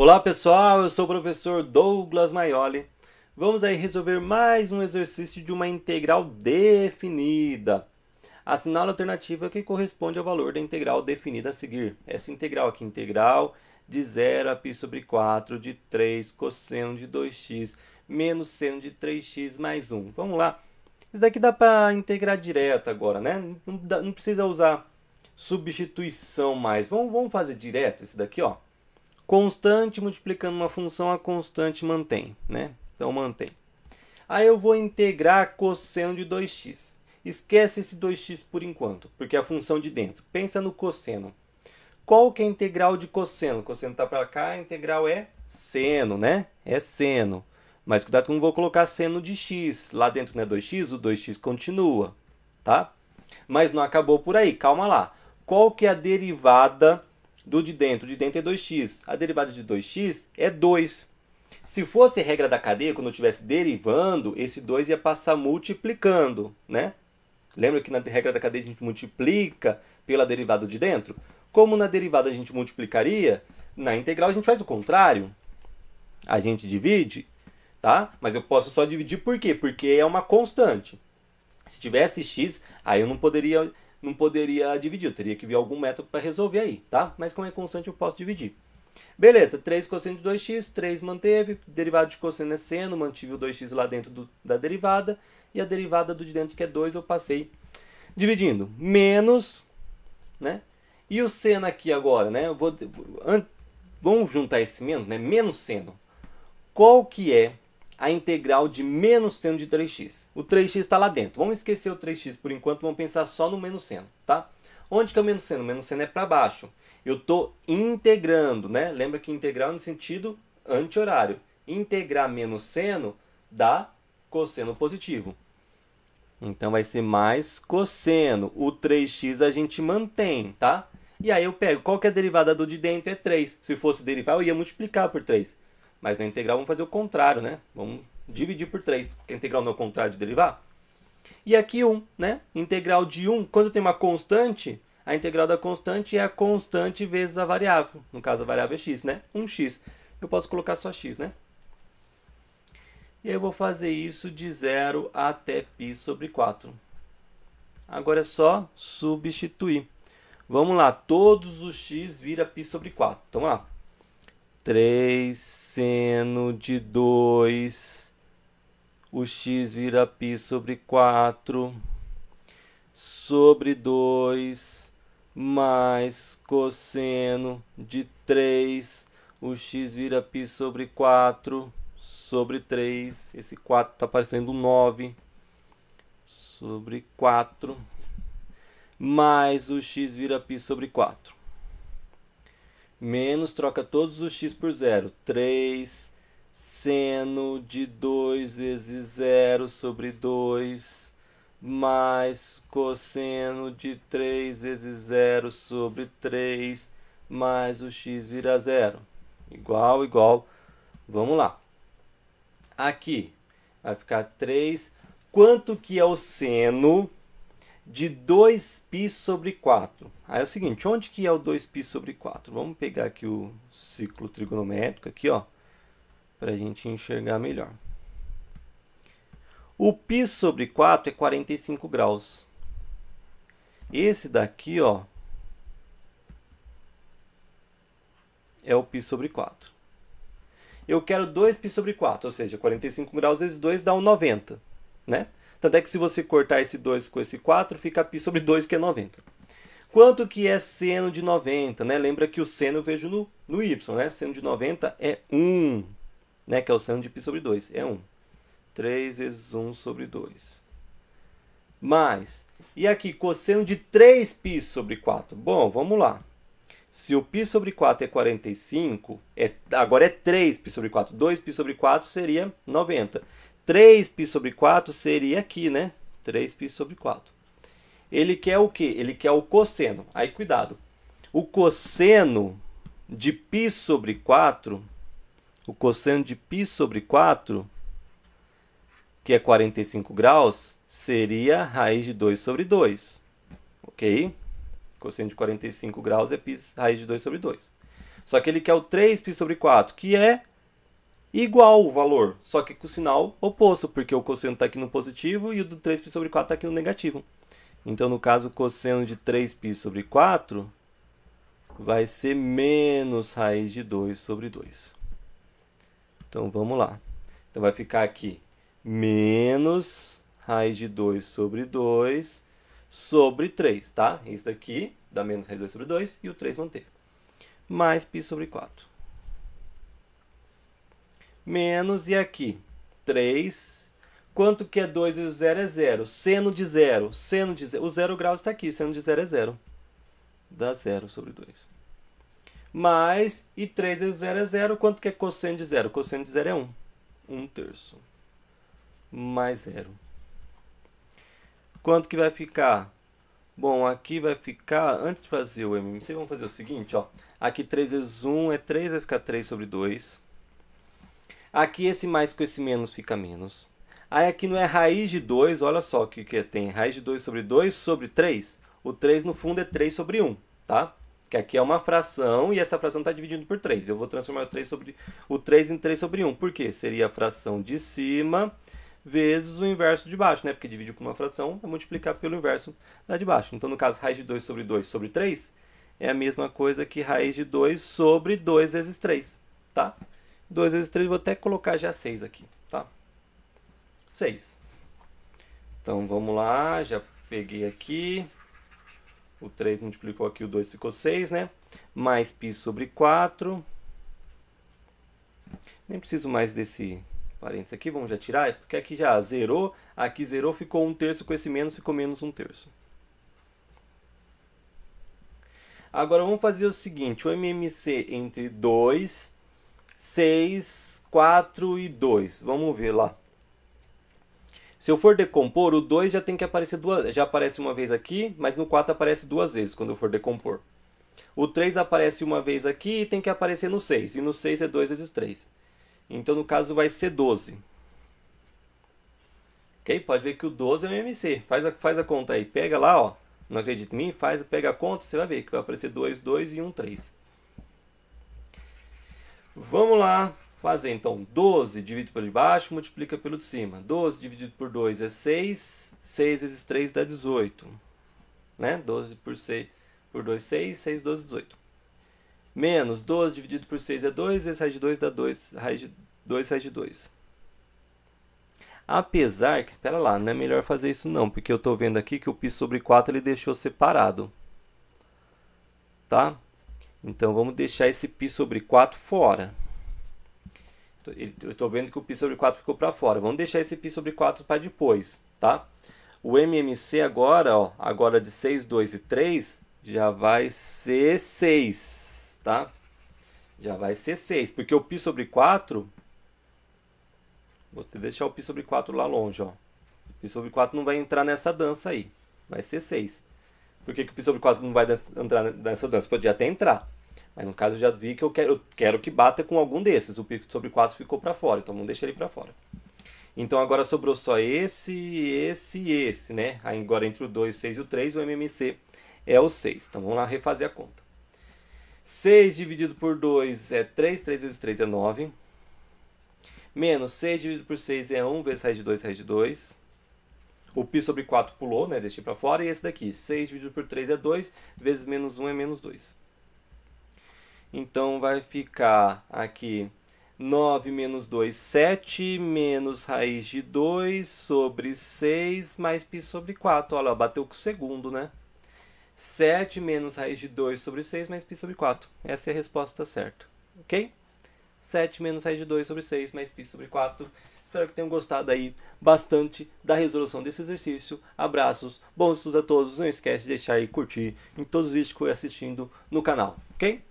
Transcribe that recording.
Olá pessoal, eu sou o professor Douglas Maioli. Vamos aí resolver mais um exercício de uma integral definida. Assinale a alternativa é que corresponde ao valor da integral definida a seguir. Essa integral aqui, integral de 0 a π sobre 4 de 3 cosseno de 2x menos seno de 3x mais 1. Vamos lá. Isso daqui dá para integrar direto agora, né? Não, não, precisa usar substituição mais. Vamos, vamos fazer direto esse daqui, ó. Constante multiplicando uma função, a constante mantém, né? Então mantém. Aí eu vou integrar cosseno de 2x. Esquece esse 2x por enquanto, porque é a função de dentro. Pensa no cosseno. Qual que é a integral de cosseno? Cosseno está para cá, a integral é seno, né? É seno. Mas cuidado que eu não vou colocar seno de x. Lá dentro não é 2x, o 2x continua, tá? Mas não acabou por aí, calma lá. Qual que é a derivada do de dentro. O de dentro é 2x. A derivada de 2x é 2. Se fosse regra da cadeia, quando eu estivesse derivando, esse 2 ia passar multiplicando, né? Lembra que na regra da cadeia a gente multiplica pela derivada de dentro? Como na derivada a gente multiplicaria, na integral a gente faz o contrário. A gente divide, tá? Mas eu posso só dividir por quê? Porque é uma constante. Se tivesse x, aí eu não poderia não poderia dividir. Eu teria que vir algum método para resolver aí, tá? Mas como é constante, eu posso dividir. Beleza, 3 cosseno de 2x, 3 manteve, derivada de cosseno é seno, mantive o 2x lá dentro do, da derivada, e a derivada do de dentro, que é 2, eu passei dividindo. Menos, né? E o seno aqui agora, né? Eu vou, an, vamos juntar esse menos, né? Menos seno. Qual que é a integral de menos seno de 3x. O 3x está lá dentro. Vamos esquecer o 3x por enquanto, vamos pensar só no menos seno, tá? Onde que é o menos seno? O menos seno é para baixo. Eu estou integrando, né? Lembra que integral é no sentido anti-horário. Integrar menos seno dá cosseno positivo. Então vai ser mais cosseno. O 3x a gente mantém, tá? E aí eu pego, qual que é a derivada do de dentro? É 3. Se fosse derivar, eu ia multiplicar por 3. Mas na integral vamos fazer o contrário, né? Vamos dividir por 3, porque a integral não é o contrário de derivar. E aqui 1, um, né? Integral de 1, um, quando tem uma constante, a integral da constante é a constante vezes a variável. No caso, a variável é x, né? 1x. Eu posso colocar só x, né? E eu vou fazer isso de 0 até π sobre 4. Agora é só substituir. Vamos lá, todos os x vira π sobre 4. Então, vamos lá. 3 seno de 2, o x vira π sobre 4, sobre 2, mais cosseno de 3, o x vira π sobre 4, sobre 3, esse 4 está parecendo 9, sobre 4, mais o x vira π sobre 4 menos troca todos os x por zero. 3 seno de 2 vezes 0 sobre 2 mais cosseno de 3 vezes 0 sobre 3 mais o x vira zero. Igual, igual. Vamos lá. Aqui vai ficar 3. Quanto que é o seno de 2π sobre 4. Aí é o seguinte, onde que é o 2π sobre 4? Vamos pegar aqui o ciclo trigonométrico aqui, ó, para a gente enxergar melhor. O π sobre 4 é 45 graus. Esse daqui, ó, é o π sobre 4. Eu quero 2π sobre 4, ou seja, 45 graus vezes 2 dá um 90, né? Tanto é que se você cortar esse 2 com esse 4, fica π sobre 2, que é 90. Quanto que é seno de 90? Né? Lembra que o seno eu vejo no, no y, né? Seno de 90 é 1, né? que é o seno de π sobre 2, é 1. 3 vezes 1 sobre 2. Mais, e aqui, cosseno de 3π sobre 4. Bom, vamos lá. Se o π sobre 4 é 45, é, agora é 3π sobre 4. 2π sobre 4 seria 90. 3π sobre 4 seria aqui, né? 3π sobre 4. Ele quer o quê? Ele quer o cosseno. Aí, cuidado. O cosseno de π sobre 4, o cosseno de π sobre 4, que é 45 graus, seria raiz de 2 sobre 2. Ok? Cosseno de 45 graus é π raiz de 2 sobre 2. Só que ele quer o 3π sobre 4, que é igual o valor, só que com o sinal oposto, porque o cosseno está aqui no positivo e o do 3π sobre 4 está aqui no negativo. Então, no caso, o cosseno de 3π sobre 4 vai ser menos raiz de 2 sobre 2. Então, vamos lá. Então, vai ficar aqui menos raiz de 2 sobre 2 sobre 3, tá? Isso daqui dá menos raiz de 2 sobre 2 e o 3 manteve. Mais π sobre 4 menos, e aqui 3. Quanto que é 2 vezes 0 é 0. Seno de 0, seno de 0. O 0 grau está aqui, seno de 0 é 0. Dá 0 sobre 2. Mais, e 3 vezes 0 é 0. Quanto que é cosseno de 0? Cosseno de 0 é 1. 1 terço. Mais 0. Quanto que vai ficar? Bom, aqui vai ficar, antes de fazer o MMC, vamos fazer o seguinte, ó. Aqui 3 vezes 1 é 3, vai ficar 3 sobre 2. Aqui esse mais com esse menos fica menos. Aí aqui não é raiz de 2, olha só o que, que tem. Raiz de 2 sobre 2 sobre 3. O 3 no fundo é 3 sobre 1, tá? Que aqui é uma fração e essa fração está dividindo por 3. Eu vou transformar o 3, sobre, o 3 em 3 sobre 1. Por quê? Seria a fração de cima vezes o inverso de baixo, né? Porque dividir por uma fração é multiplicar pelo inverso da de baixo. Então, no caso, raiz de 2 sobre 2 sobre 3 é a mesma coisa que raiz de 2 sobre 2 vezes 3, tá? 2 vezes 3, vou até colocar já 6 aqui, tá? 6. Então vamos lá, já peguei aqui. O 3 multiplicou aqui, o 2 ficou 6, né? Mais π sobre 4. Nem preciso mais desse parênteses aqui, vamos já tirar, é porque aqui já zerou, aqui zerou, ficou 1 um terço com esse menos, ficou menos 1 um terço. Agora vamos fazer o seguinte, o MMC entre 2 6, 4 e 2. Vamos ver lá. Se eu for decompor, o 2 já tem que aparecer duas, já aparece uma vez aqui, mas no 4 aparece duas vezes quando eu for decompor. O 3 aparece uma vez aqui e tem que aparecer no 6, e no 6 é 2 vezes 3. Então no caso vai ser 12. OK? Pode ver que o 12 é o MC. Faz a, faz a conta aí, pega lá, ó. Não acredita em mim? Faz, pega a conta, você vai ver que vai aparecer 2, 2 e 1, 3. Vamos lá fazer então 12 dividido por baixo, multiplica pelo de cima. 12 dividido por 2 é 6, 6 vezes 3 dá 18. Né? 12 por 6 por 2, 6, 6, 12, 18. Menos 12 dividido por 6 é 2, vezes raiz de 2 dá 2, raiz de 2, raiz de 2. Apesar que, espera lá, não é melhor fazer isso não, porque eu estou vendo aqui que o π sobre 4 ele deixou separado. Tá? Então vamos deixar esse π sobre 4 fora. Eu estou vendo que o π sobre 4 ficou para fora. Vamos deixar esse π sobre 4 para depois, tá? O MMC agora, ó, agora de 6, 2 e 3, já vai ser 6, tá? Já vai ser 6, porque o π sobre 4... Vou deixar o π sobre 4 lá longe, ó. O π sobre 4 não vai entrar nessa dança aí. Vai ser 6 por que, que o pi sobre 4 não vai dança, entrar nessa dança? Podia até entrar. Mas no caso eu já vi que eu quero, quero que bata com algum desses. O pi sobre 4 ficou para fora, então não deixa ele para fora. Então agora sobrou só esse, esse e esse, né? agora entre o 2, 6 e o 3, o MMC é o 6. Então vamos lá refazer a conta. 6 dividido por 2 é 3, 3 vezes 3 é 9. Menos 6 dividido por 6 é 1 vezes raiz de 2, raiz de 2. O π sobre 4 pulou, né? Deixei para fora. E esse daqui, 6 dividido por 3 é 2, vezes menos 1 é menos 2. Então, vai ficar aqui 9 menos 2, 7, menos raiz de 2 sobre 6, mais π sobre 4. Olha, bateu com o segundo, né? 7 menos raiz de 2 sobre 6, mais π sobre 4. Essa é a resposta certa, ok? 7 menos raiz de 2 sobre 6, mais π sobre 4. Espero que tenham gostado aí bastante da resolução desse exercício. Abraços, bons estudos a todos. Não esquece de deixar aí curtir em todos os vídeos que eu assistindo no canal, ok?